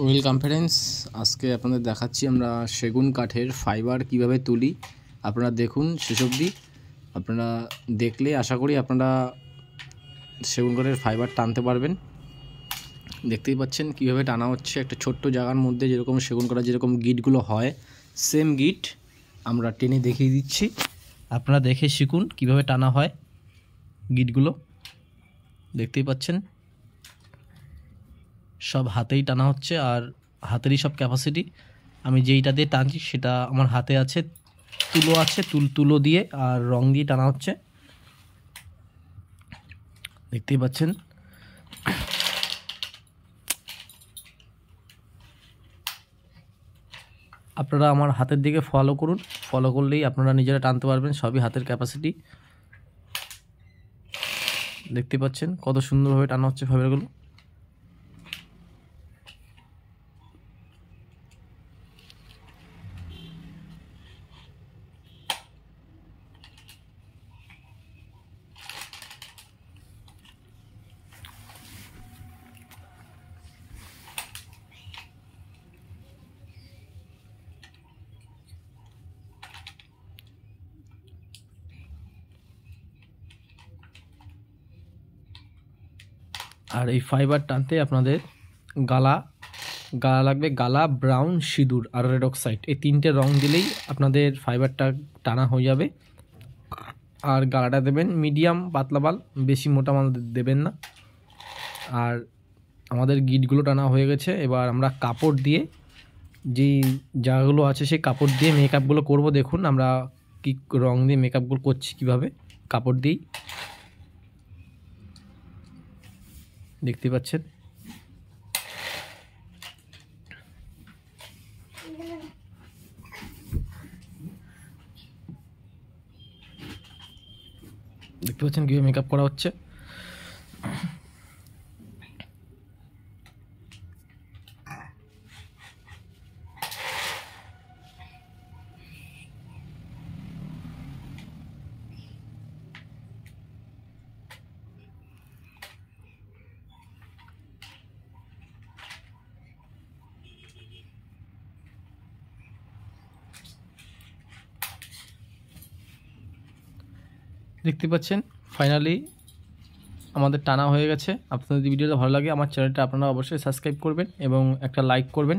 well conference আজকে আপনাদের দেখাচ্ছি আমরা সেগুন কাঠের ফাইবার কিভাবে তুলি আপনারা দেখুন সেসবদি আপনারা দেখলে আশা করি আপনারা সেগুন কাঠের ফাইবার টানতে পারবেন দেখতেই পাচ্ছেন কিভাবে টানা হচ্ছে একটা ছোট্ট জায়গার মধ্যে যেরকম সেগুন কাঠের যেরকম গিটগুলো হয় সেম গিট আমরা টেনে দেখিয়ে দিচ্ছি আপনারা দেখে শিখুন কিভাবে টানা হয় গিটগুলো দেখতেই পাচ্ছেন সব হাতেই টানা হচ্ছে আর হাতেরই সব ক্যাপাসিটি আমি যেইটা দিয়ে টানছি সেটা আমার হাতে আছে তুলো আছে তুল তুলো দিয়ে আর রং দিয়ে টানা হচ্ছে দেখতেই পাচ্ছেন আপনারা আমার হাতের দিকে ফলো করুন ফলো করলেই আপনারা নিজেরা টানতে পারবেন সবই হাতের ক্যাপাসিটি দেখতে পাচ্ছেন কত সুন্দরভাবে টানা হচ্ছে ফাইবারগুলো আর এই ফাইবার টানতে আপনাদের গালা গালা লাগবে গালা ব্রাউন সিঁদুর আর রেড অক্সাইড এই তিনটে রং দিলেই আপনাদের ফাইবারটা টানা হয়ে যাবে আর গালাটা দেবেন মিডিয়াম পাতলা বাল বেশি মোটা মাল দেবেন না আর আমাদের গিটগুলো টানা হয়ে গেছে এবার আমরা কাপড় দিয়ে যেই জায়গাগুলো আছে সেই কাপড় দিয়ে মেকআপগুলো করব দেখুন আমরা কী রং দিয়ে মেকআপগুলো করছি কিভাবে কাপড় দিয়েই দেখতে পাচ্ছেন দেখতে পাচ্ছেন গায়ে মেকআপ করা হচ্ছে দেখতে পাচ্ছেন ফাইনালি আমাদের টানা হয়ে গেছে আপনাদের ভিডিওটা ভালো লাগে আমার চ্যানেলটা আপনারা অবশ্যই সাবস্ক্রাইব করবেন এবং একটা লাইক করবেন